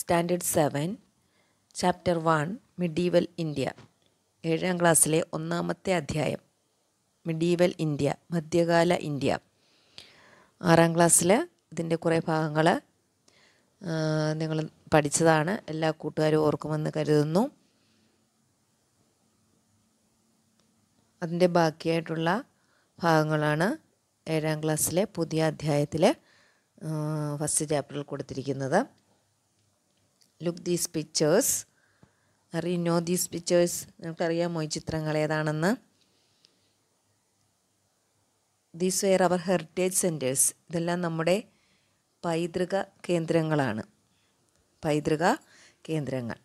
Standard seven chapter one medieval India ഏഴാം ക്ലാസ്സിലെ ഒന്നാമത്തെ അധ്യായം മിഡീവൽ ഇന്ത്യ മധ്യകാല ഇന്ത്യ ആറാം ക്ലാസ്സിൽ ഇതിൻ്റെ കുറേ ഭാഗങ്ങൾ നിങ്ങൾ പഠിച്ചതാണ് എല്ലാ കൂട്ടുകാരും ഓർക്കുമെന്ന് കരുതുന്നു അതിൻ്റെ ബാക്കിയായിട്ടുള്ള ഭാഗങ്ങളാണ് ഏഴാം ക്ലാസ്സിലെ പുതിയ അധ്യായത്തിൽ ഫസ്റ്റ് ചാപ്റ്ററിൽ കൊടുത്തിരിക്കുന്നത് ലുക്ക് ദീസ് പിക്ചേഴ്സ് അറി നോ ദീസ് പിക്ചേഴ്സ് നിങ്ങൾക്കറിയാമോ ഈ ചിത്രങ്ങൾ ഏതാണെന്ന് these were our heritage centres ഇതെല്ലാം നമ്മുടെ പൈതൃക കേന്ദ്രങ്ങളാണ് പൈതൃക കേന്ദ്രങ്ങൾ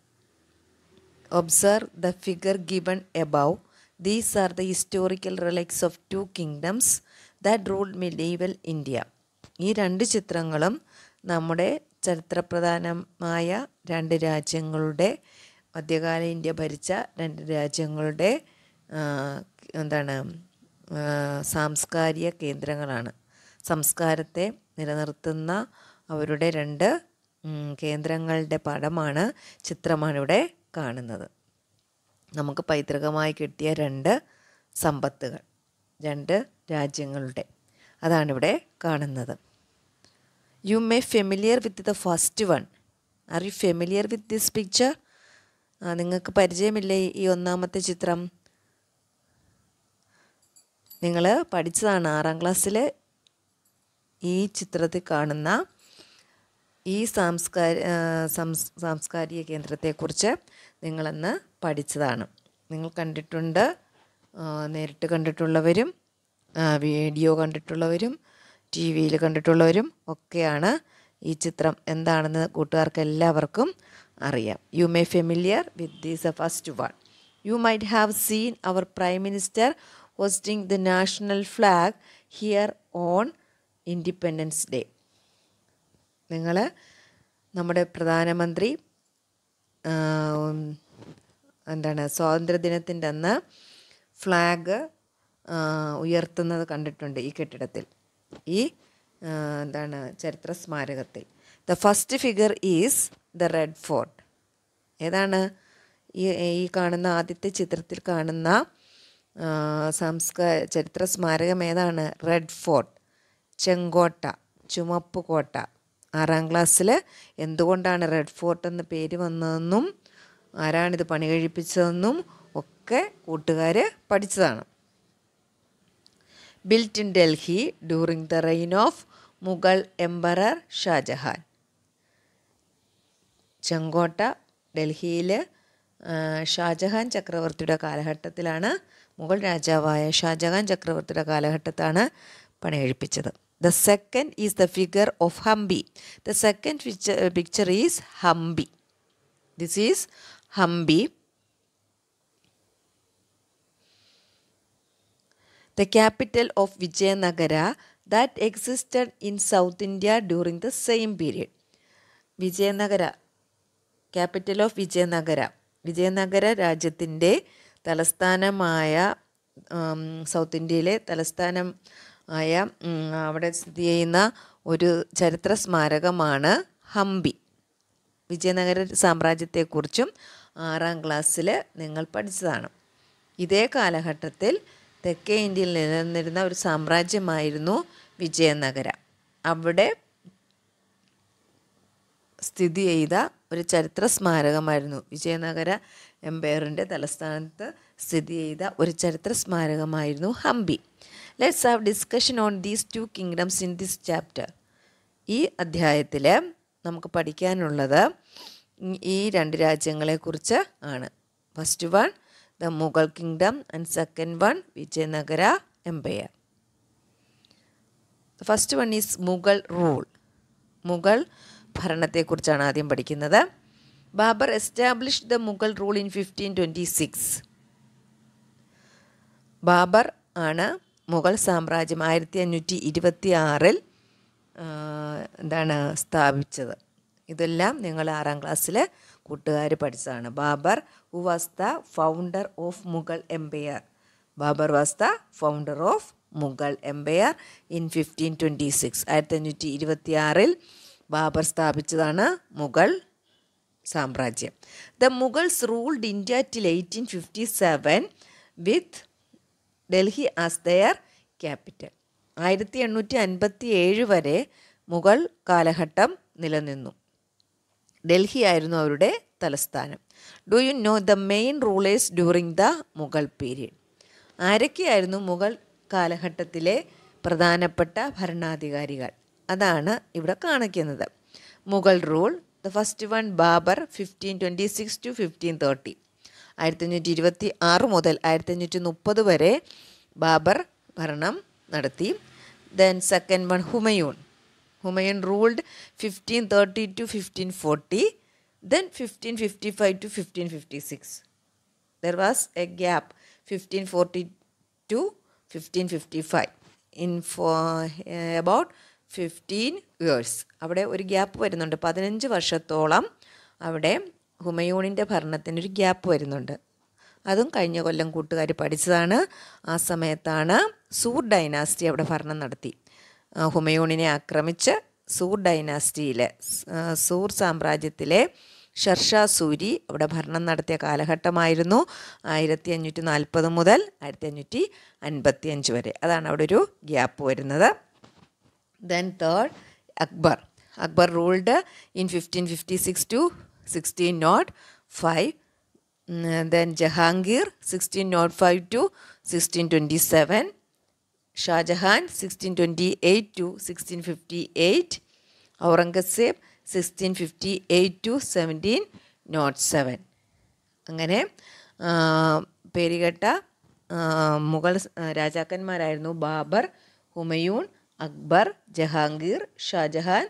observe the figure given above these are the historical relics of two kingdoms that ruled medieval India ഈ രണ്ട് ചിത്രങ്ങളും നമ്മുടെ ചരിത്രപ്രധാനമായ രണ്ട് രാജ്യങ്ങളുടെ മധ്യകാല ഇന്ത്യ ഭരിച്ച രണ്ട് രാജ്യങ്ങളുടെ എന്താണ് സാംസ്കാരിക കേന്ദ്രങ്ങളാണ് സംസ്കാരത്തെ നിലനിർത്തുന്ന അവരുടെ രണ്ട് കേന്ദ്രങ്ങളുടെ പടമാണ് ഇവിടെ കാണുന്നത് നമുക്ക് പൈതൃകമായി കിട്ടിയ രണ്ട് സമ്പത്തുകൾ രണ്ട് രാജ്യങ്ങളുടെ അതാണിവിടെ കാണുന്നത് you may familiar with the first one are you familiar with this picture നിങ്ങൾക്ക് പരിചയമില്ലേ ഈ ഒന്നാമത്തെ ചിത്രം നിങ്ങൾ പഠിച്ചതാണ് ആറാം ക്ലാസ്സിൽ ഈ ചിത്രത്തിൽ കാണുന്ന ഈ സാംസ്കാര സാംസ്കാരിക കേന്ദ്രത്തെക്കുറിച്ച് നിങ്ങളെന്ന് പഠിച്ചതാണ് നിങ്ങൾ കണ്ടിട്ടുണ്ട് നേരിട്ട് കണ്ടിട്ടുള്ളവരും വീഡിയോ കണ്ടിട്ടുള്ളവരും ടി വിയിൽ കണ്ടിട്ടുള്ളവരും ഒക്കെയാണ് ഈ ചിത്രം എന്താണെന്ന് കൂട്ടുകാർക്ക് എല്ലാവർക്കും അറിയാം you may familiar with these a first one you might have seen our prime minister hosting the national flag here on Independence Day നിങ്ങൾ നമ്മുടെ പ്രധാനമന്ത്രി എന്താണ് സ്വാതന്ത്ര്യദിനത്തിൻ്റെ അന്ന് ഫ്ലാഗ് ഉയർത്തുന്നത് കണ്ടിട്ടുണ്ട് ഈ കെട്ടിടത്തിൽ ഈ എന്താണ് ചരിത്ര സ്മാരകത്തിൽ the first figure is the Red Fort ഏതാണ് ഈ ഈ കാണുന്ന ആദ്യത്തെ ചിത്രത്തിൽ കാണുന്ന സംസ്കാര ചരിത്ര സ്മാരകം ഏതാണ് റെഡ് ഫോർട്ട് ചെങ്കോട്ട ചുമപ്പ് കോട്ട ആറാം ക്ലാസ്സിൽ എന്തുകൊണ്ടാണ് റെഡ് ഫോർട്ട് എന്ന പേര് വന്നതെന്നും ആരാണിത് പണി കഴിപ്പിച്ചതെന്നും ഒക്കെ കൂട്ടുകാർ പഠിച്ചതാണ് built in Delhi during the reign of Mughal emperor Shah Jahan ചെങ്കോട്ട ഡൽഹിയിലെ ഷാജഹാൻ ചക്രവർത്തിയുടെ കാലഘട്ടത്തിലാണ് മുഗൾ രാജാവായ ഷാജഹാൻ ചക്രവർത്തിയുടെ കാലഘട്ടത്താണ് പണിയെഴുപ്പിച്ചത് the second is the figure of Hampi the second picture picture is Hampi this is Hampi the capital of Vijayanagara that existed in south India during the same period Vijayanagara capital of Vijayanagara Vijayanagara രാജ്യത്തിൻ്റെ തലസ്ഥാനമായ സൗത്ത് ഇന്ത്യയിലെ തലസ്ഥാനം ആയ അവിടെ സ്ഥിതി ചെയ്യുന്ന ഒരു ചരിത്ര സ്മാരകമാണ് ഹംപി വിജയനഗര സാമ്രാജ്യത്തെക്കുറിച്ചും ആറാം ക്ലാസ്സിൽ നിങ്ങൾ പഠിച്ചതാണ് ഇതേ കാലഘട്ടത്തിൽ തെക്കേ ഇന്ത്യയിൽ നിലനിന്നിരുന്ന ഒരു സാമ്രാജ്യമായിരുന്നു വിജയനഗര അവിടെ സ്ഥിതി ചെയ്ത ഒരു ചരിത്ര സ്മാരകമായിരുന്നു വിജയനഗര എംപയറിൻ്റെ തലസ്ഥാനത്ത് സ്ഥിതി ചെയ്ത ഒരു ചരിത്ര സ്മാരകമായിരുന്നു Hampi let's have discussion on these two kingdoms in this chapter ഈ അധ്യായത്തിൽ നമുക്ക് പഠിക്കാനുള്ളത് ഈ രണ്ട് രാജ്യങ്ങളെക്കുറിച്ച് ആണ് first one the Mughal kingdom and second one Vijayanagara empire. The first one is Mughal rule. Mughal ഭരണത്തെക്കുറിച്ചാണ് ആദ്യം പഠിക്കുന്നത് Babur establish the Mughal rule in fifteen twenty six Babur ആണ് മുഗൾ സാമ്രാജ്യം ആയിരത്തി അഞ്ഞൂറ്റി ഇരുപത്തി ആറിൽ എന്താണ് സ്ഥാപിച്ചത് ഇതെല്ലാം നിങ്ങൾ ആറാം ക്ലാസ്സിലെ കൂട്ടുകാർ പഠിച്ചതാണ് Babur who was the founder of Mughal Empire. Babur was the founder of Mughal empire in fifteen twenty six ആയിരത്തി അഞ്ഞൂറ്റി ഇരുപത്തിയാറിൽ ബാബർ സ്ഥാപിച്ചതാണ് മുഗൾ സാമ്രാജ്യം the Mughals ruled India till eighteen fifty seven with Delhi as their capital ആയിരത്തി എണ്ണൂറ്റി അൻപത്തി ഏഴ് വരെ മുഗൾ കാലഘട്ടം നിലനിന്നു ഡൽഹി ആയിരുന്നു അവരുടെ തലസ്ഥാനം do you know the main rulers during the Mughal period ആരൊക്കെയായിരുന്നു മുഗൾ കാലഘട്ടത്തിലെ പ്രധാനപ്പെട്ട ഭരണാധികാരികൾ അതാണ് ഇവിടെ കാണിക്കുന്നത് Mughal rule the first one Babur fifteen twenty six to fifteen thirty ആയിരത്തി അഞ്ഞൂറ്റി ഇരുപത്തി ആറ് മുതൽ ആയിരത്തി അഞ്ഞൂറ്റി മുപ്പത് വരെ ബാബർ ഭരണം നടത്തി then second one Humayun Humayun ruled fifteen thirty to fifteen forty Then 1555 to 1556, there was a gap 1540 to 1555 in for uh, about fifteen years അവിടെ ഒരു ഗ്യാപ്പ് വരുന്നുണ്ട് പതിനഞ്ച് വർഷത്തോളം അവിടെ ഹുമയൂണിൻ്റെ ഭരണത്തിന് ഒരു ഗ്യാപ്പ് വരുന്നുണ്ട് അതും കഴിഞ്ഞ കൊല്ലം കൂട്ടുകാർ പഠിച്ചതാണ് ആ സമയത്താണ് സൂർ ഡൈനാസ്റ്റി അവിടെ ഭരണം നടത്തി ഹുമയൂണിനെ ആക്രമിച്ച് സൂർ ഡൈനാസ്റ്റിയിലെ സൂർ സാമ്രാജ്യത്തിലെ ഷർഷാ സൂരി അവിടെ ഭരണം നടത്തിയ കാലഘട്ടമായിരുന്നു ആയിരത്തി അഞ്ഞൂറ്റി നാൽപ്പത് മുതൽ ആയിരത്തി അഞ്ഞൂറ്റി അൻപത്തി അഞ്ച് വരെ അതാണ് അവിടെ ഒരു ഗ്യാപ്പ് വരുന്നത് then third Akbar Akbar ruled in fifteen fifty six to sixteen nought five then Jahangir sixteen nought five to sixteen twenty seven Shah Jahan sixteen twenty eight to sixteen fifty eight Aurangzeb sixteen fifty eight to seventeen nought seven അങ്ങനെ പേരുകെട്ട മുഗൾ രാജാക്കന്മാരായിരുന്നു Babur Humayun Akbar Jahangir Shah Jahan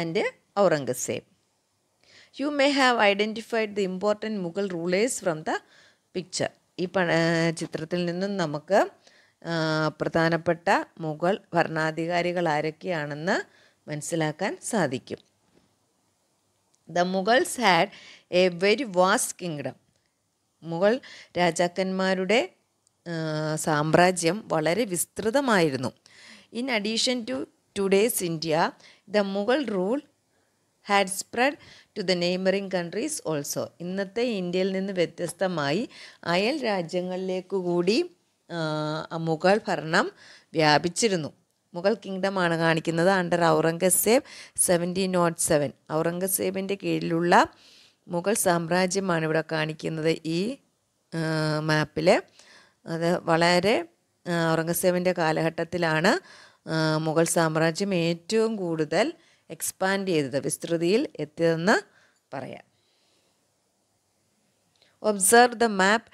and Aurangzeb you may have identified the important Mughal rulers from the picture ഈ പ ചിത്രത്തിൽ നിന്നും നമുക്ക് പ്രധാനപ്പെട്ട മുഗൾ ഭരണാധികാരികൾ ആരൊക്കെയാണെന്ന് മനസ്സിലാക്കാൻ സാധിക്കും the Mughals had a very vast kingdom Mughal രാജാക്കന്മാരുടെ സാമ്രാജ്യം വളരെ വിസ്തൃതമായിരുന്നു in addition to today's India the Mughal rule had spread to the neighbouring countries also ഇന്നത്തെ ഇന്ത്യയിൽ നിന്ന് വ്യത്യസ്തമായി അയൽ രാജ്യങ്ങളിലേക്കു കൂടി മുഗൾ ഭരണം വ്യാപിച്ചിരുന്നു മുഗൾ ആണ് കാണിക്കുന്നത് under Aurangzeb seventeen nought seven ഔറംഗസേബിൻ്റെ കീഴിലുള്ള മുഗൾ സാമ്രാജ്യമാണ് ഇവിടെ കാണിക്കുന്നത് ഈ മാപ്പിൽ അത് വളരെ ഔറംഗസേബിൻ്റെ കാലഘട്ടത്തിലാണ് മുഗൾ സാമ്രാജ്യം ഏറ്റവും കൂടുതൽ എക്സ്പാൻഡ് ചെയ്തത് വിസ്തൃതിയിൽ എത്തിയതെന്ന് പറയാം observe the map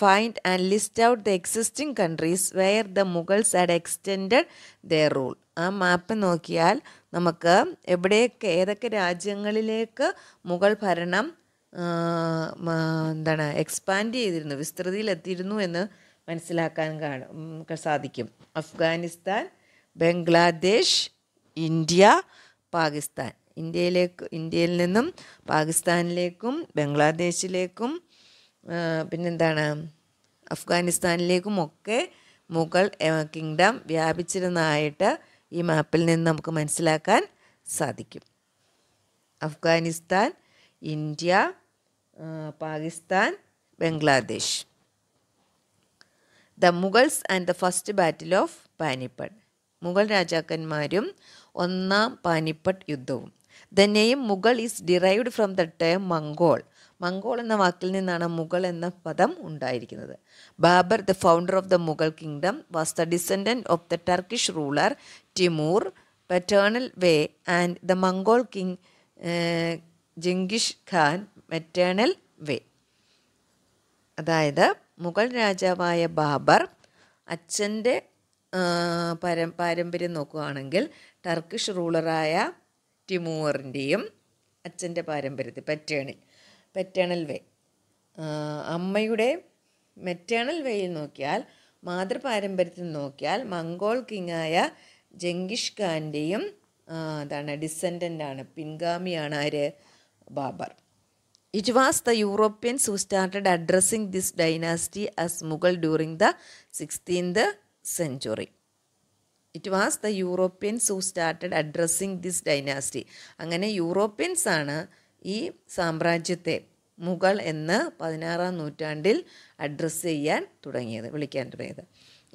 find and list out the existing countries where the Mughals had extend the rule ആ മാപ്പ് നോക്കിയാൽ നമുക്ക് എവിടെയൊക്കെ ഏതൊക്കെ രാജ്യങ്ങളിലേക്ക് മുഗൾ ഭരണം എന്താണ് എക്സ്പാൻഡ് ചെയ്തിരുന്നു വിസ്തൃതിയിലെത്തിയിരുന്നു എന്ന് മനസ്സിലാക്കാൻ കാണും സാധിക്കും അഫ്ഗാനിസ്ഥാൻ ബംഗ്ലാദേശ് ഇന്ത്യ പാകിസ്ഥാൻ ഇന്ത്യയിലേക്ക് ഇന്ത്യയിൽ നിന്നും പാകിസ്ഥാനിലേക്കും ബംഗ്ലാദേശിലേക്കും പിന്നെന്താണ് അഫ്ഗാനിസ്ഥാനിലേക്കും ഒക്കെ മുഗൾ കിങ്ഡം വ്യാപിച്ചിരുന്നതായിട്ട് ഈ മാപ്പിൽ നിന്ന് നമുക്ക് മനസ്സിലാക്കാൻ സാധിക്കും Afghanistan India Pakistan Bangladesh the Mughals and the first battle of Panipat Mughal രാജാക്കന്മാരും ഒന്നാം പാനിപ്പട്ട് യുദ്ധവും the name Mughal is derived from the term Mongol Mongol എന്ന വാക്കിൽ നിന്നാണ് മുഗൾ എന്ന പദം ഉണ്ടായിരിക്കുന്നത് Babur the founder of the Mughal kingdom was the descendant of the Turkish ruler Timur paternal way and the Mongol king Genghis Khan maternal way അതായത് മുഗൾ രാജാവായ ബാബർ അച്ഛൻ്റെ പരം പാരമ്പര്യം നോക്കുകയാണെങ്കിൽ ടർക്കിഷ് റൂളറായ ടിമൂറിൻ്റെയും അച്ഛൻ്റെ പാരമ്പര്യത്തിൽ പറ്റേണിൽ പെറ്റേണൽ വേ അമ്മയുടെ മെറ്റേണൽ വേയിൽ നോക്കിയാൽ മാതൃപാരമ്പര്യത്തിൽ നോക്കിയാൽ മംഗോൾ കിങ്ങായ ജംഗിഷ് ഖാൻ്റെയും എന്താണ് ഡിസെൻഡൻ്റാണ് പിൻഗാമിയാണ് ആര് Babur it was the Europeans who started addressing this dynasty as Mughal during the sixteenth century it was the Europeans who started addressing this dynasty അങ്ങനെ യൂറോപ്യൻസ് ആണ് ഈ സാമ്രാജ്യത്തെ മുഗൾ എന്ന് പതിനാറാം നൂറ്റാണ്ടിൽ അഡ്രസ്സ് ചെയ്യാൻ തുടങ്ങിയത് വിളിക്കാൻ തുടങ്ങിയത്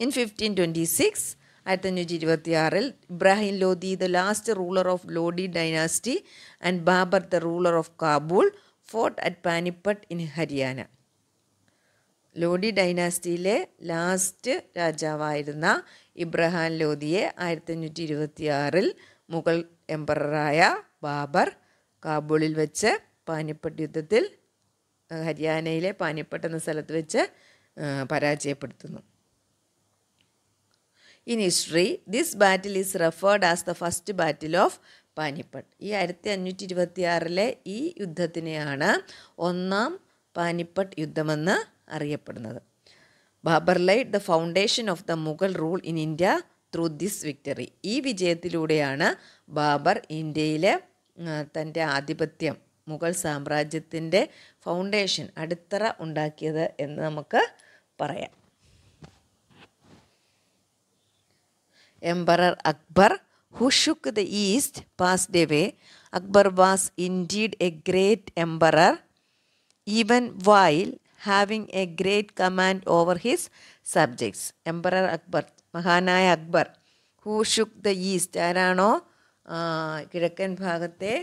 ഇൻ ഫിഫ്റ്റീൻ ട്വൻറ്റി സിക്സ് ആയിരത്തി അഞ്ഞൂറ്റി ഇരുപത്തിയാറിൽ Ibrahim Lodi the last ruler of Lodi dynasty and Babur the ruler of Kabul fought at Panipat in Haryana Lodi ഡൈനാസ്റ്റിയിലെ ലാസ്റ്റ് രാജാവായിരുന്ന ഇബ്രഹാം ലോദിയെ ആയിരത്തി അഞ്ഞൂറ്റി ഇരുപത്തിയാറിൽ മുഗൾ എംപററായ ബാബർ കാബൂളിൽ വെച്ച് പാനിപ്പട്ട് യുദ്ധത്തിൽ ഹരിയാനയിലെ പാനിപ്പട്ട് എന്ന സ്ഥലത്ത് വെച്ച് പരാജയപ്പെടുത്തുന്നു in history this battle is referred as the first battle of Panipat ഈ ആയിരത്തി അഞ്ഞൂറ്റി ഇരുപത്തിയാറിലെ ഈ യുദ്ധത്തിനെയാണ് ഒന്നാം പാനിപ്പട്ട് യുദ്ധമെന്ന് അറിയപ്പെടുന്നത് Babur laid the foundation of the Mughal rule in India through this victory ഈ വിജയത്തിലൂടെയാണ് ബാബർ ഇന്ത്യയിലെ തൻ്റെ ആധിപത്യം മുഗൾ സാമ്രാജ്യത്തിൻ്റെ ഫൗണ്ടേഷൻ അടിത്തറ ഉണ്ടാക്കിയത് എന്ന് നമുക്ക് പറയാം emperor Akbar who shook the east പാസ് ഡെവേ Akbar was indeed a great emperor even while having a great command over his subjects emperor Akbar മഹാനായ Akbar who shook the east ആരാണോ കിഴക്കൻ ഭാഗത്തെ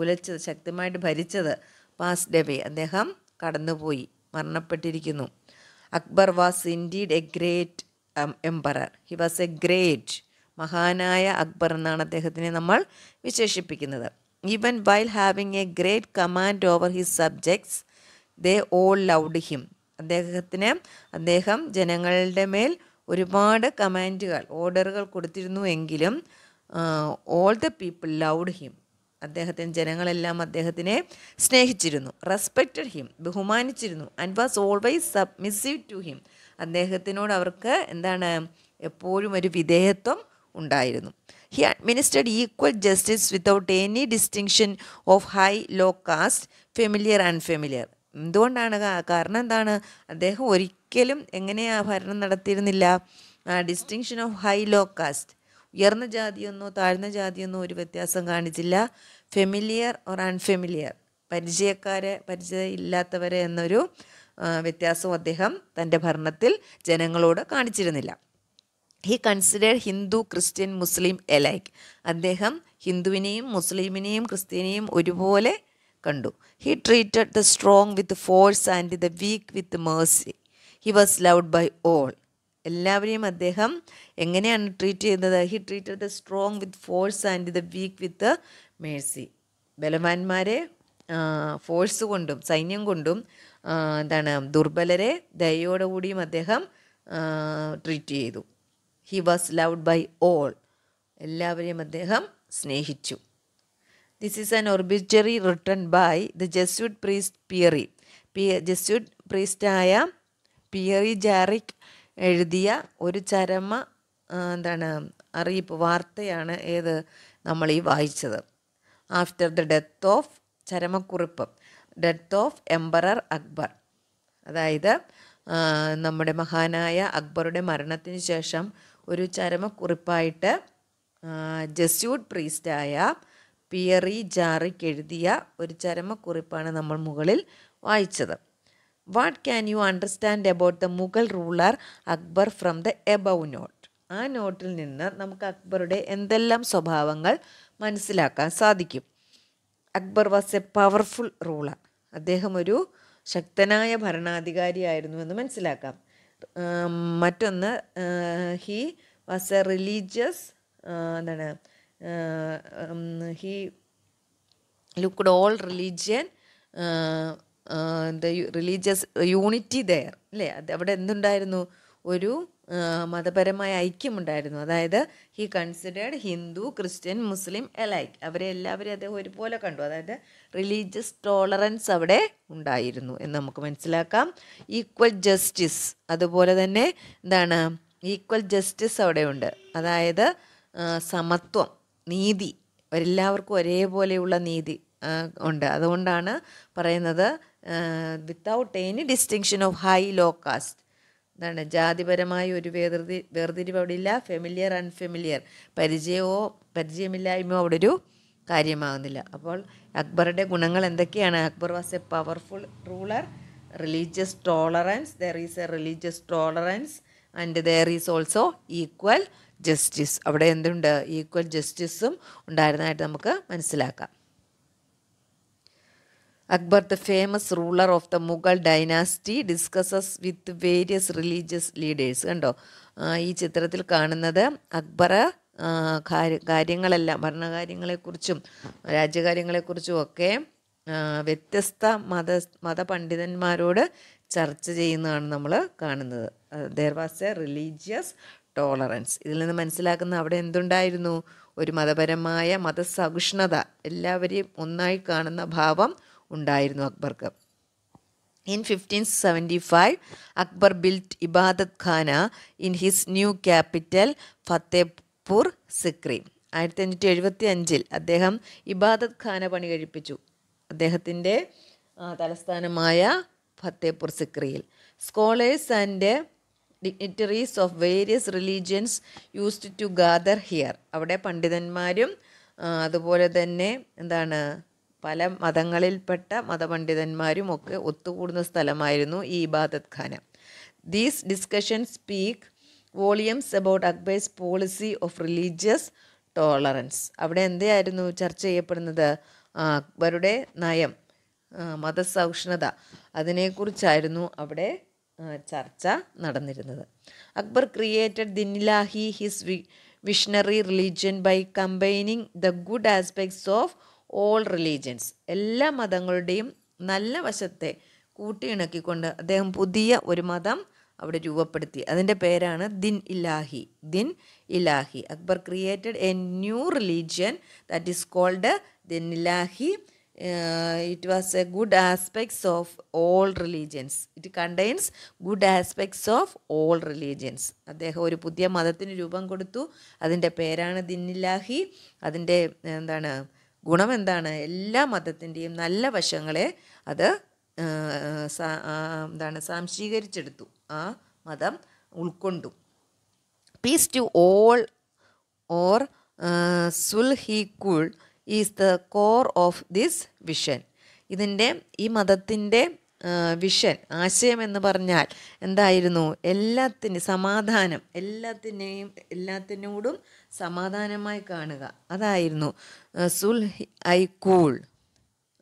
ഉലച്ചത് ശക്തമായിട്ട് ഭരിച്ചത് പാസ് ഡെബെ അദ്ദേഹം കടന്നുപോയി മരണപ്പെട്ടിരിക്കുന്നു Akbar was indeed a great emperor he was a great മഹാനായ അക്ബർ എന്നാണ് അദ്ദേഹത്തിനെ നമ്മൾ വിശേഷിപ്പിക്കുന്നത് even while having a great command over his subjects they all loved him അദ്ദേഹത്തിന് അദ്ദേഹം ജനങ്ങളുടെ മേൽ ഒരുപാട് കമാൻഡുകൾ ഓർഡറുകൾ കൊടുത്തിരുന്നു എങ്കിലും all the people loved him അദ്ദേഹത്തിൻ്റെ ജനങ്ങളെല്ലാം അദ്ദേഹത്തിനെ സ്നേഹിച്ചിരുന്നു റെസ്പെക്റ്റഡ് ഹിം ബഹുമാനിച്ചിരുന്നു and was always submissive to him അദ്ദേഹത്തിനോട് അവർക്ക് എന്താണ് എപ്പോഴും ഒരു വിധേയത്വം ഉണ്ടായിരുന്നു he administered equal justice without any distinction of high low caste familiar unfamiliar എന്തുകൊണ്ടാണ് കാരണം എന്താണ് അദ്ദേഹം ഒരിക്കലും എങ്ങനെയാണ് ഭരണം നടത്തിയിരുന്നില്ല distinction of high low caste ഉയർന്ന ജാതിയൊന്നോ താഴ്ന്ന ജാതിയൊന്നോ ഒരു വ്യത്യാസം കാണിച്ചില്ല ഫെമിലിയർ ഓർ അൺഫെമിലിയർ പരിചയക്കാരെ പരിചയം ഇല്ലാത്തവരെ എന്നൊരു വ്യത്യാസവും അദ്ദേഹം തൻ്റെ ഭരണത്തിൽ ജനങ്ങളോട് കാണിച്ചിരുന്നില്ല he considered Hindu Christian Muslim alike അദ്ദേഹം ഹിന്ദുവിനെയും മുസ്ലിമിനെയും ക്രിസ്ത്യനെയും ഒരുപോലെ കണ്ടു he treated the strong with force and the weak with mercy he was loved by all എല്ലാവരെയും അദ്ദേഹം എങ്ങനെയാണ് ട്രീറ്റ് ചെയ്യുന്നത് he treated the strong with force and the weak with mercy ബലവാന്മാരെ ഫോഴ്സ് കൊണ്ടും സൈന്യം കൊണ്ടും എന്താണ് ദുർബലരെ കൂടിയും അദ്ദേഹം ട്രീറ്റ് ചെയ്തു he was loved by all എല്ലാവരെയും അദ്ദേഹം സ്നേഹിച്ചു this is an obituary written by the Jesuit priest Pierre പി ജസ്യൂട്ട് പ്രീസ്റ്റായ പിയറി ജാറിക് എഴുതിയ ഒരു ചരമ എന്താണ് അറിയിപ്പ് വാർത്തയാണ് ഏത് നമ്മൾ ഈ വായിച്ചത് ആഫ്റ്റർ ദ ഡെത്ത് ഓഫ് ചരമക്കുറിപ്പ് ഡെത്ത് ഓഫ് എംബറർ അക്ബർ അതായത് നമ്മുടെ മഹാനായ അക്ബറുടെ മരണത്തിന് ശേഷം ഒരു ചരമക്കുറിപ്പായിട്ട് ജസ്യൂഡ് പ്രീസ്റ്റായ പിയറി ജാറിക്ക് എഴുതിയ ഒരു ചരമക്കുറിപ്പാണ് നമ്മൾ മുകളിൽ വായിച്ചത് what can you understand about the Mughal ruler Akbar from the above note ആ നോട്ടിൽ നിന്ന് നമുക്ക് അക്ബറുടെ എന്തെല്ലാം സ്വഭാവങ്ങൾ മനസ്സിലാക്കാൻ സാധിക്കും Akbar was a powerful ruler അദ്ദേഹം ഒരു ശക്തനായ ഭരണാധികാരിയായിരുന്നു എന്ന് മനസ്സിലാക്കാം മറ്റൊന്ന് ഹി വാസ് എ റിലീജിയസ് എന്താണ് he looked all religion religious unity there അല്ലേ അത് അവിടെ എന്തുണ്ടായിരുന്നു ഒരു മതപരമായ ഐക്യമുണ്ടായിരുന്നു അതായത് he considered Hindu Christian Muslim alike അവരെ എല്ലാവരെയും അദ്ദേഹം ഒരുപോലെ കണ്ടു അതായത് റിലീജിയസ് ടോളറൻസ് അവിടെ ഉണ്ടായിരുന്നു എന്ന് നമുക്ക് മനസ്സിലാക്കാം ഈക്വൽ ജസ്റ്റിസ് അതുപോലെ തന്നെ എന്താണ് ഈക്വൽ ജസ്റ്റിസ് അവിടെ ഉണ്ട് അതായത് സമത്വം നീതി എല്ലാവർക്കും ഒരേപോലെയുള്ള നീതി ഉണ്ട് അതുകൊണ്ടാണ് പറയുന്നത് without any distinction of high low caste എന്താണ് ജാതിപരമായ ഒരു വേർതി വേർതിരിവ് അവിടെ ഇല്ല ഫെമിലിയർ അൺഫെമിലിയർ പരിചയമോ പരിചയമില്ലായ്മയോ അവിടെ ഒരു കാര്യമാകുന്നില്ല അപ്പോൾ അക്ബറുടെ ഗുണങ്ങൾ എന്തൊക്കെയാണ് Akbar was a powerful ruler religious tolerance there is a religious tolerance and there is also equal justice അവിടെ എന്തുണ്ട് ഈക്വൽ ജസ്റ്റിസും ഉണ്ടായിരുന്നതായിട്ട് നമുക്ക് മനസ്സിലാക്കാം Akbar the famous ruler of the Mughal dynasty discusses with various religious leaders കണ്ടോ ഈ ചിത്രത്തിൽ കാണുന്നത് അക്ബർ കാര്യങ്ങളെല്ലാം ഭരണകാര്യങ്ങളെക്കുറിച്ചും രാജ്യകാര്യങ്ങളെക്കുറിച്ചും ഒക്കെ വ്യത്യസ്ത മത മതപണ്ഡിതന്മാരോട് ചർച്ച ചെയ്യുന്നതാണ് നമ്മൾ കാണുന്നത് there was a religious tolerance ഇതിൽ നിന്ന് മനസ്സിലാക്കുന്ന അവിടെ എന്തുണ്ടായിരുന്നു ഒരു മതപരമായ മതസഹിഷ്ണുത എല്ലാവരെയും ഒന്നായി കാണുന്ന ഭാവം ഉണ്ടായിരുന്നു അക്ബർക്ക് in fifteen seventy five Akbar built Ibadat Khana in his new capital Fatehpur Sikri ആയിരത്തി അഞ്ഞൂറ്റി എഴുപത്തി അഞ്ചിൽ അദ്ദേഹം ഇബാദത് ഖാന പണി കഴിപ്പിച്ചു അദ്ദേഹത്തിൻ്റെ തലസ്ഥാനമായ ഫത്തേപൂർ സിക്രിയിൽ scholars and dignitaries of various religions used to gather here അവിടെ പണ്ഡിതന്മാരും അതുപോലെ തന്നെ എന്താണ് പല മതങ്ങളിൽപ്പെട്ട മതപണ്ഡിതന്മാരും ഒക്കെ ഒത്തുകൂടുന്ന സ്ഥലമായിരുന്നു ഈ Ibadat Khana these discussion speak volumes about Akbar's policy of religious tolerance അവിടെ എന്തായിരുന്നു ചർച്ച ചെയ്യപ്പെടുന്നത് അക്ബറുടെ നയം മതസഹിഷ്ണുത അതിനെക്കുറിച്ചായിരുന്നു അവിടെ ചർച്ച നടന്നിരുന്നത് അക്ബർ ക്രിയേറ്റഡ് ദിനിലാഹി ഹിസ് വി visionary religion by combining the good aspects of all religions എല്ലാ മതങ്ങളുടെയും നല്ല വശത്തെ കൂട്ടിയിണക്കിക്കൊണ്ട് അദ്ദേഹം പുതിയ ഒരു മതം അവിടെ രൂപപ്പെടുത്തി അതിൻ്റെ പേരാണ് Din Ilahi Din Ilahi Akbar created a new religion that is called Din Ilahi it was a good aspects of all religions it contains good aspects of all religions അദ്ദേഹം ഒരു പുതിയ മതത്തിന് രൂപം കൊടുത്തു അതിൻ്റെ പേരാണ് ദിൻ ഇലാഹി അതിൻ്റെ എന്താണ് ഗുണം എന്താണ് എല്ലാ മതത്തിൻ്റെയും നല്ല വശങ്ങളെ അത് എന്താണ് സാംശീകരിച്ചെടുത്തു ആ മതം ഉൾക്കൊണ്ടു peace to all or Sulh-i-Kul is the core of this vision ഇതിൻ്റെ ഈ മതത്തിൻ്റെ വിഷൻ ആശയം എന്ന് പറഞ്ഞാൽ എന്തായിരുന്നു എല്ലാത്തിൻ്റെ സമാധാനം എല്ലാത്തിനെയും എല്ലാത്തിനോടും സമാധാനമായി കാണുക അതായിരുന്നു സുൽ ഐ കൂൾ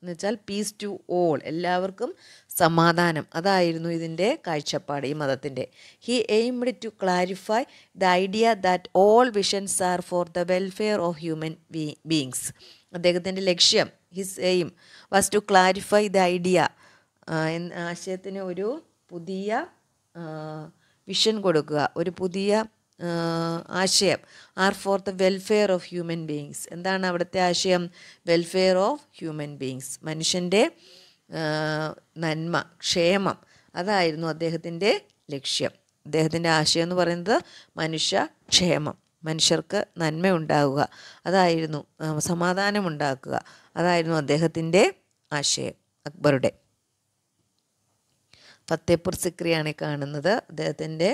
എന്നുവെച്ചാൽ പീസ് ടു ഓൾ എല്ലാവർക്കും സമാധാനം അതായിരുന്നു ഇതിൻ്റെ കാഴ്ചപ്പാട് ഈ മതത്തിൻ്റെ he aimed to clarify the idea that all visions are for the welfare of human beings അദ്ദേഹത്തിൻ്റെ ലക്ഷ്യം his aim was to clarify the idea എന്ന ആശയത്തിന് ഒരു പുതിയ വിഷൻ കൊടുക്കുക ഒരു പുതിയ ആശയം are for the welfare of human beings എന്താണ് അവിടുത്തെ ആശയം വെൽഫെയർ ഓഫ് ഹ്യൂമൻ ബീയിങ്സ് മനുഷ്യൻ്റെ നന്മ ക്ഷേമം അതായിരുന്നു അദ്ദേഹത്തിൻ്റെ ലക്ഷ്യം അദ്ദേഹത്തിൻ്റെ ആശയം എന്ന് പറയുന്നത് മനുഷ്യ ക്ഷേമം മനുഷ്യർക്ക് നന്മ ഉണ്ടാകുക അതായിരുന്നു സമാധാനമുണ്ടാക്കുക അതായിരുന്നു അദ്ദേഹത്തിൻ്റെ ആശയം അക്ബറുടെ ഫത്തേപ്പൂർ സിക്രിയാണ് കാണുന്നത് അദ്ദേഹത്തിൻ്റെ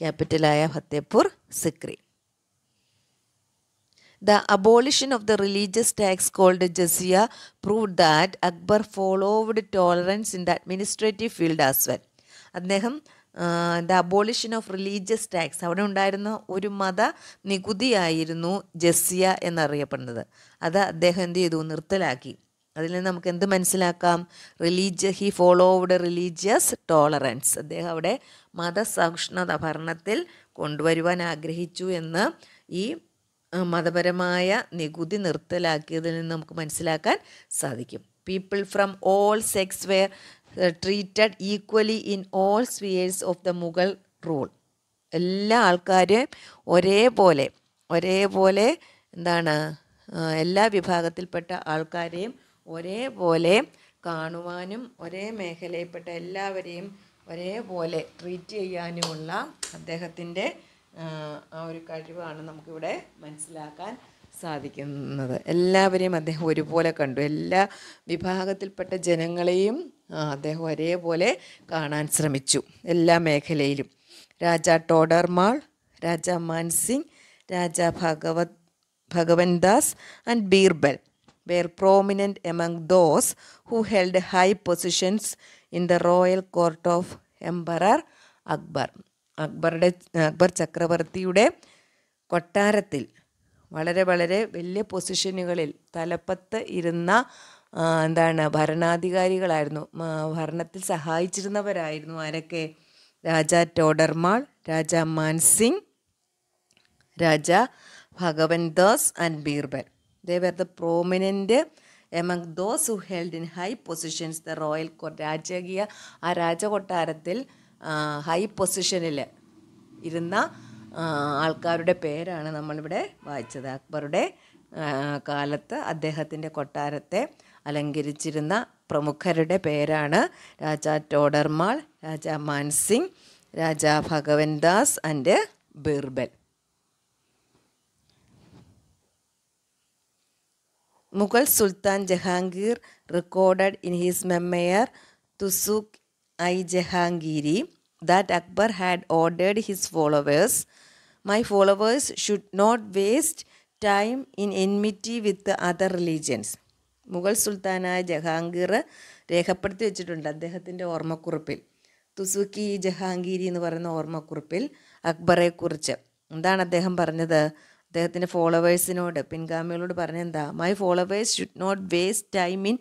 ക്യാപിറ്റലായ Fatehpur Sikri the abolition of the religious tax called jizya prove that Akbar followed tolerance in the administrative field as well അദ്ദേഹം the abolition of religious tax അവിടെ ഉണ്ടായിരുന്ന ഒരു മത നികുതിയായിരുന്നു ജസിയ എന്നറിയപ്പെടുന്നത് അത് അദ്ദേഹം എന്ത് ചെയ്തു നിർത്തലാക്കി അതിൽ നിന്ന് നമുക്ക് എന്ത് മനസ്സിലാക്കാം റിലീജിയ ഹി ഫോളോവ്ഡ് റിലീജിയസ് ടോളറൻസ് അദ്ദേഹം അവിടെ മതസഹിഷ്ണുത ഭരണത്തിൽ കൊണ്ടുവരുവാൻ ആഗ്രഹിച്ചു എന്ന് ഈ മതപരമായ നികുതി നിർത്തലാക്കിയതിൽ നിന്ന് നമുക്ക് മനസ്സിലാക്കാൻ സാധിക്കും people from all sects were treated equally in all spheres of the Mughal rule എല്ലാ ആൾക്കാരെയും ഒരേപോലെ ഒരേപോലെ എന്താണ് എല്ലാ വിഭാഗത്തിൽപ്പെട്ട ആൾക്കാരെയും ഒരേപോലെ കാണുവാനും ഒരേ മേഖലയിൽപ്പെട്ട എല്ലാവരെയും ഒരേപോലെ ട്രീറ്റ് ചെയ്യാനുമുള്ള അദ്ദേഹത്തിൻ്റെ ആ ഒരു കഴിവാണ് നമുക്കിവിടെ മനസ്സിലാക്കാൻ സാധിക്കുന്നത് എല്ലാവരെയും അദ്ദേഹം ഒരുപോലെ കണ്ടു എല്ലാ വിഭാഗത്തിൽപ്പെട്ട ജനങ്ങളെയും അദ്ദേഹം ഒരേപോലെ കാണാൻ ശ്രമിച്ചു എല്ലാ മേഖലയിലും രാജ ടോഡർമാൾ രാജ Mansingh Raja Bhagwat Bhagwan Das and Birbal were prominent among those who held high positions in the royal court of Emperor Akbar അക്ബറുടെ അക്ബർ ചക്രവർത്തിയുടെ കൊട്ടാരത്തിൽ വളരെ വളരെ വലിയ പൊസിഷനുകളിൽ തലപ്പത്ത് ഇരുന്ന എന്താണ് ഭരണാധികാരികളായിരുന്നു ഭരണത്തിൽ സഹായിച്ചിരുന്നവരായിരുന്നു ആരൊക്കെ രാജ ടോഡർമാൾ രാജ Mansingh Raja Bhagwan Das and Birbal they were the prominent among those who held in high positions the royal court രാജകീയ ആ രാജകൊട്ടാരത്തിൽ ഹൈ പൊസിഷനിൽ ഇരുന്ന ആൾക്കാരുടെ പേരാണ് നമ്മളിവിടെ വായിച്ചത് അക്ബറുടെ കാലത്ത് അദ്ദേഹത്തിൻ്റെ കൊട്ടാരത്തെ അലങ്കരിച്ചിരുന്ന പ്രമുഖരുടെ പേരാണ് Raja Todarmal Raja Mansingh Raja Bhagwan Das and Birbal Mughal sultan Jahangir recorded in his memoir Tuzuk i Jahangiri that Akbar had ordered his followers my followers should not waste time in enmity with other religions Mughal സുൽത്താനായ ജഹാംഗീർ രേഖപ്പെടുത്തി വെച്ചിട്ടുണ്ട് അദ്ദേഹത്തിൻ്റെ ഓർമ്മക്കുറിപ്പിൽ തുസുക്കി ജഹാംഗീരി എന്ന് പറയുന്ന ഓർമ്മക്കുറിപ്പിൽ അക്ബറെക്കുറിച്ച് എന്താണ് അദ്ദേഹം പറഞ്ഞത് അദ്ദേഹത്തിൻ്റെ ഫോളോവേഴ്സിനോട് പിൻഗാമികളോട് പറഞ്ഞെന്താ my followers should not waste time in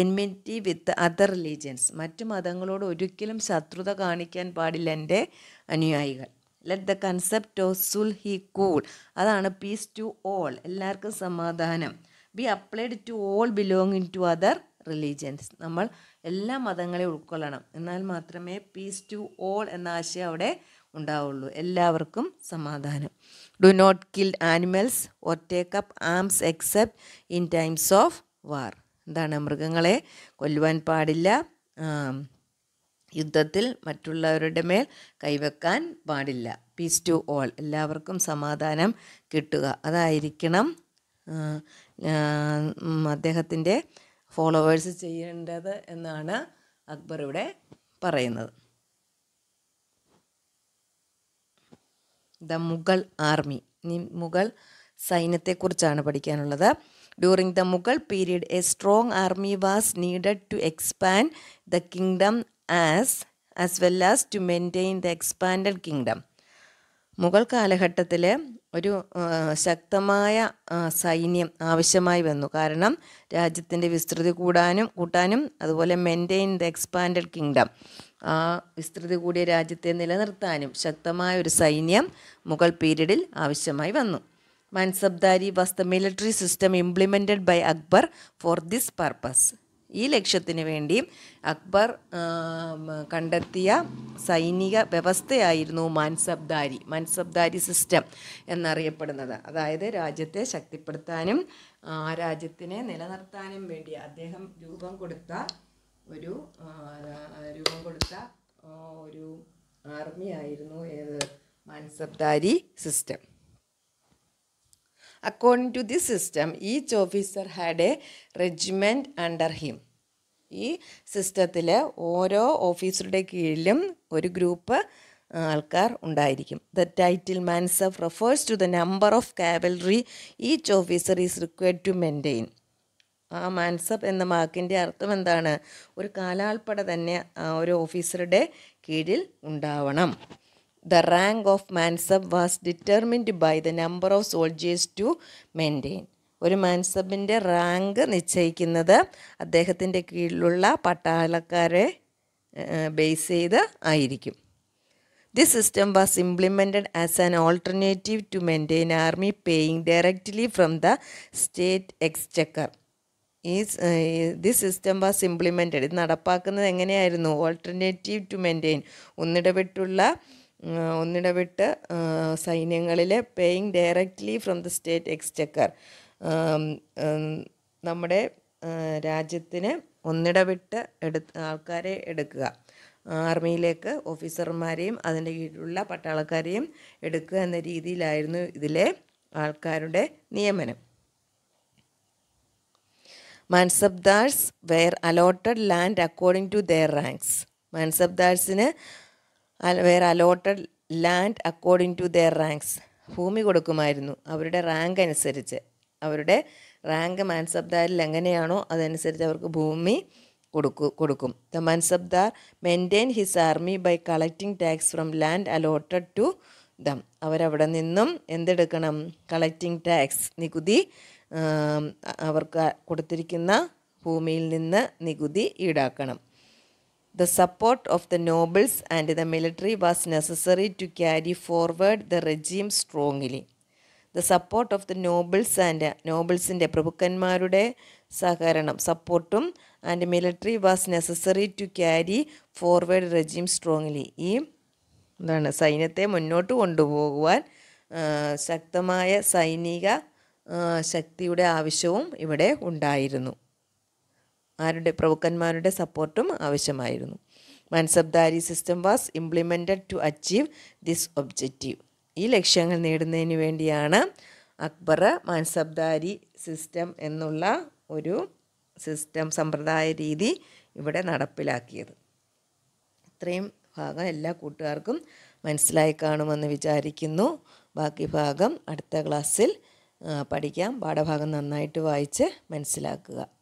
enmity with other religions മറ്റു മതങ്ങളോട് ഒരിക്കലും ശത്രുത കാണിക്കാൻ പാടില്ല എൻ്റെ അനുയായികൾ let the concept of Sulh-i-Kul അതാണ് പീസ് ടു ഓൾ എല്ലാവർക്കും സമാധാനം be applied to all belonging to other religions നമ്മൾ എല്ലാ മതങ്ങളെ ഉൾക്കൊള്ളണം എന്നാൽ മാത്രമേ പീസ് ടു ഓൾ എന്ന ആശയം അവിടെ ഉണ്ടാവുള്ളൂ എല്ലാവർക്കും സമാധാനം do not kill animals or take up arms except in times of war എന്താണ് മൃഗങ്ങളെ കൊല്ലുവാൻ പാടില്ല യുദ്ധത്തിൽ മറ്റുള്ളവരുടെ മേൽ കൈവെക്കാൻ പാടില്ല പീസ് ടു ഓൾ എല്ലാവർക്കും സമാധാനം കിട്ടുക അതായിരിക്കണം അദ്ദേഹത്തിൻ്റെ ഫോളോവേഴ്സ് ചെയ്യേണ്ടത് എന്നാണ് അക്ബർ ഇവിടെ പറയുന്നത് ദ മുഗൾ ആർമി മുഗൾ സൈന്യത്തെക്കുറിച്ചാണ് പഠിക്കാനുള്ളത് during the Mughal period a strong army was needed to expand the kingdom as as well as to maintain the expanded kingdom Mughal കാലഘട്ടത്തിൽ ഒരു ശക്തമായ സൈന്യം ആവശ്യമായി വന്നു കാരണം രാജ്യത്തിൻ്റെ വിസ്തൃതി കൂടാനും കൂട്ടാനും അതുപോലെ മെയിൻറ്റെയിൻ ദ എക്സ്പാൻഡഡ് കിങ്ഡം ആ വിസ്തൃതി കൂടിയ രാജ്യത്തെ നിലനിർത്താനും ശക്തമായ ഒരു സൈന്യം മുഗൾ പീരീഡിൽ ആവശ്യമായി വന്നു mansabdari was military system implemented by Akbar for this purpose ഈ ലക്ഷ്യത്തിന് വേണ്ടി അക്ബർ കണ്ടെത്തിയ സൈനിക വ്യവസ്ഥയായിരുന്നു മാൻസബ്ദാരി മാൻസബ്ദാരി സിസ്റ്റം എന്നറിയപ്പെടുന്നത് അതായത് രാജ്യത്തെ ശക്തിപ്പെടുത്താനും ആ രാജ്യത്തിനെ നിലനിർത്താനും വേണ്ടി അദ്ദേഹം രൂപം കൊടുത്ത ഒരു രൂപം കൊടുത്ത ഒരു ആർമിയായിരുന്നു ഏത് mansabdari system according to this system each officer had a regiment under him ഈ സിസ്റ്റത്തിൽ ഓരോ ഓഫീസറുടെ കീഴിലും ഒരു ഗ്രൂപ്പ് ആൾക്കാർ ഉണ്ടായിരിക്കും the title mansab of refers to the number of cavalry each officer is required to maintain ആ മാൻസപ്പ് എന്ന വാക്കിൻ്റെ അർത്ഥം എന്താണ് ഒരു കാലാൾപ്പട തന്നെ ആ ഒരു ഓഫീസറുടെ കീഴിൽ ഉണ്ടാവണം the rank of mansab was determined by the number of soldiers to maintain ഒരു മാൻസബിൻ്റെ റാങ്ക് നിശ്ചയിക്കുന്നത് അദ്ദേഹത്തിൻ്റെ കീഴിലുള്ള പട്ടാളക്കാരെ ബേസ് ചെയ്ത് ആയിരിക്കും this system was implemented as an alternative to maintain army paying directly from the state exchequer ഈ ദിസ് സിസ്റ്റം വാസ് ഇംപ്ലിമെൻറ്റഡ് ഇത് നടപ്പാക്കുന്നത് എങ്ങനെയായിരുന്നു ഓൾട്ടർനേറ്റീവ് ടു മെയിൻറ്റെയിൻ ഒന്നിടപെട്ടുള്ള ഒന്നിടവിട്ട് സൈന്യങ്ങളിലെ paying directly from the state exchequer നമ്മുടെ രാജ്യത്തിന് ഒന്നിടവിട്ട് എടു ആൾക്കാരെ എടുക്കുക ആർമിയിലേക്ക് ഓഫീസർമാരെയും അതിൻ്റെ കീഴിലുള്ള പട്ടാളക്കാരെയും എടുക്കുക എന്ന രീതിയിലായിരുന്നു ഇതിലെ ആൾക്കാരുടെ നിയമനം mansabdars were allotted land according to their ranks മാൻസബ്ദാഴ്സിന് were allotted land according to their ranks ഭൂമി കൊടുക്കുമായിരുന്നു അവരുടെ റാങ്ക് അനുസരിച്ച് അവരുടെ റാങ്ക് മാൻസബ്ദാരിൽ എങ്ങനെയാണോ അതനുസരിച്ച് അവർക്ക് ഭൂമി കൊടുക്കു കൊടുക്കും the mansabdar maintain his army by collecting tax from land allotted to them അവരവിടെ നിന്നും എന്തെടുക്കണം കളക്റ്റിംഗ് ടാക്സ് നികുതി അവർക്ക് കൊടുത്തിരിക്കുന്ന ഭൂമിയിൽ നിന്ന് നികുതി ഈടാക്കണം the support of the nobles and the military was necessary to carry forward the regime strongly the support of the nobles and നോബിൾസിൻ്റെ പ്രഭുക്കന്മാരുടെ സഹകരണം സപ്പോർട്ടും and military was necessary to carry forward regime strongly ഈ എന്താണ് സൈന്യത്തെ മുന്നോട്ട് കൊണ്ടുപോകുവാൻ ശക്തമായ സൈനിക ശക്തിയുടെ ആവശ്യവും ഇവിടെ ഉണ്ടായിരുന്നു ആരുടെ പ്രഭുക്കന്മാരുടെ സപ്പോർട്ടും ആവശ്യമായിരുന്നു mansabdari system was implemented to achieve this objective ഈ ലക്ഷ്യങ്ങൾ നേടുന്നതിന് വേണ്ടിയാണ് അക്ബർ മാൻസബ്ദാരി സിസ്റ്റം എന്നുള്ള ഒരു സിസ്റ്റം സമ്പ്രദായ രീതി ഇവിടെ നടപ്പിലാക്കിയത് ഇത്രയും ഭാഗം എല്ലാ കൂട്ടുകാർക്കും മനസ്സിലായി കാണുമെന്ന് വിചാരിക്കുന്നു ബാക്കി ഭാഗം അടുത്ത ക്ലാസ്സിൽ പഠിക്കാം പാഠഭാഗം നന്നായിട്ട് വായിച്ച് മനസ്സിലാക്കുക